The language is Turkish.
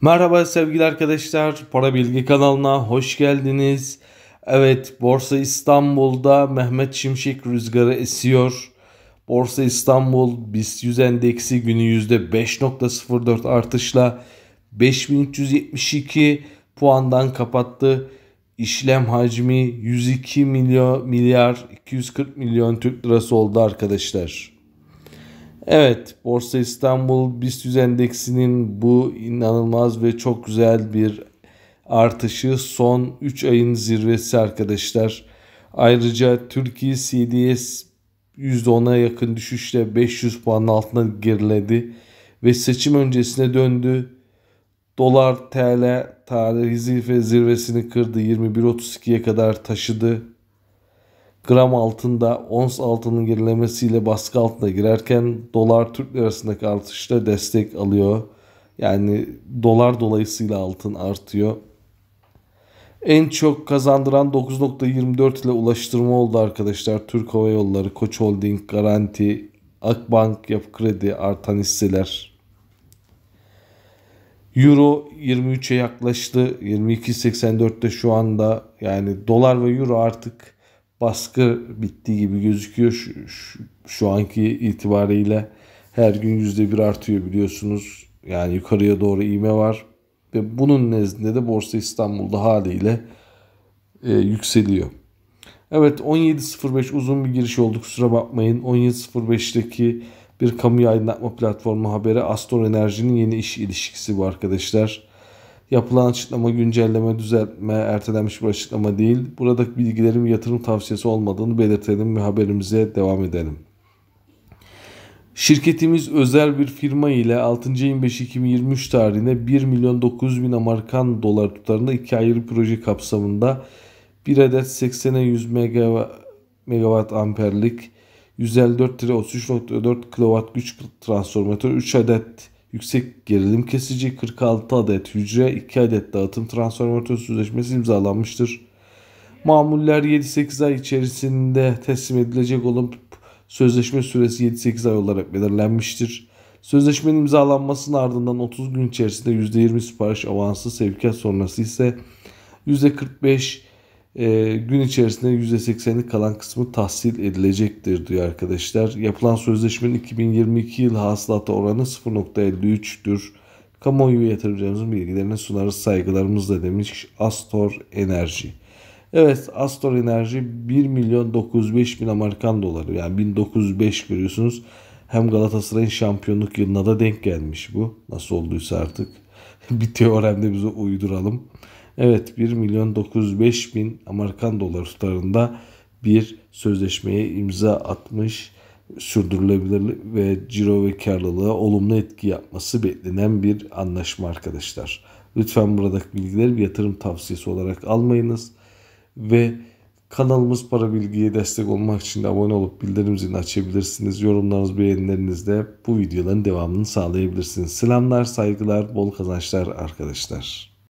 Merhaba sevgili arkadaşlar. Para Bilgi kanalına hoş geldiniz. Evet, Borsa İstanbul'da Mehmet Şimşek rüzgarı esiyor. Borsa İstanbul BIST 100 endeksi günü %5.04 artışla 5372 puandan kapattı. İşlem hacmi 102 milyar 240 milyon Türk lirası oldu arkadaşlar. Evet, Borsa İstanbul BIST endeksinin bu inanılmaz ve çok güzel bir artışı son 3 ayın zirvesi arkadaşlar. Ayrıca Türkiye CDS %10'a yakın düşüşle 500 puan altına geriledi ve seçim öncesine döndü. Dolar TL tarihi zirve zirvesini kırdı. 21.32'ye kadar taşıdı gram altında ons altının gerilemesiyle baskı altına girerken dolar Türk lirasındaki artışla destek alıyor. Yani dolar dolayısıyla altın artıyor. En çok kazandıran 9.24 ile ulaştırma oldu arkadaşlar. Türk Hava Yolları, Koç Holding, Garanti, Akbank, Yapı Kredi artan hisseler. Euro 23'e yaklaştı. 22.84'te şu anda. Yani dolar ve euro artık baskı bitti gibi gözüküyor. Şu, şu, şu anki itibariyle her gün yüzde bir artıyor biliyorsunuz. Yani yukarıya doğru iğme var ve bunun nezdinde de Borsa İstanbul'da haliyle e, yükseliyor. Evet 17.05 uzun bir giriş oldu kusura bakmayın. 17.05'teki bir kamu aydınlatma platformu haberi Astor Enerji'nin yeni iş ilişkisi bu arkadaşlar. Yapılan açıklama güncelleme, düzeltme, ertelenmiş bir açıklama değil. Buradaki bilgilerin yatırım tavsiyesi olmadığını belirtelim ve haberimize devam edelim. Şirketimiz özel bir firma ile 6.25.2023 tarihinde 1 milyon 900 bin Amerikan dolar tutarında iki ayrı proje kapsamında bir adet 80'e 100 megawatt, amperlik 154-33.4 kW güç transformatörü 3 adet yüksek gerilim kesici 46 adet hücre 2 adet dağıtım transformatör sözleşmesi imzalanmıştır. Mamuller 7-8 ay içerisinde teslim edilecek olup sözleşme süresi 7-8 ay olarak belirlenmiştir. Sözleşmenin imzalanmasının ardından 30 gün içerisinde %20 sipariş avansı sevkiyat sonrası ise %45 e, gün içerisinde %80'lik kalan kısmı tahsil edilecektir diyor arkadaşlar. Yapılan sözleşmenin 2022 yıl hasılata oranı 0.53'tür. Kamuoyu yatırımcılarımızın bilgilerini sunarız saygılarımızla demiş Astor Enerji. Evet Astor Enerji 1 milyon 905 bin Amerikan doları yani 1905 görüyorsunuz. Hem Galatasaray'ın şampiyonluk yılına da denk gelmiş bu. Nasıl olduysa artık bir teoremde bize uyduralım. Evet 1 milyon 905 bin Amerikan doları tutarında bir sözleşmeye imza atmış sürdürülebilirlik ve ciro ve karlılığa olumlu etki yapması beklenen bir anlaşma arkadaşlar. Lütfen buradaki bilgileri bir yatırım tavsiyesi olarak almayınız ve kanalımız para bilgiye destek olmak için de abone olup bildirim zilini açabilirsiniz. Yorumlarınız beğenilerinizle bu videoların devamını sağlayabilirsiniz. Selamlar, saygılar, bol kazançlar arkadaşlar.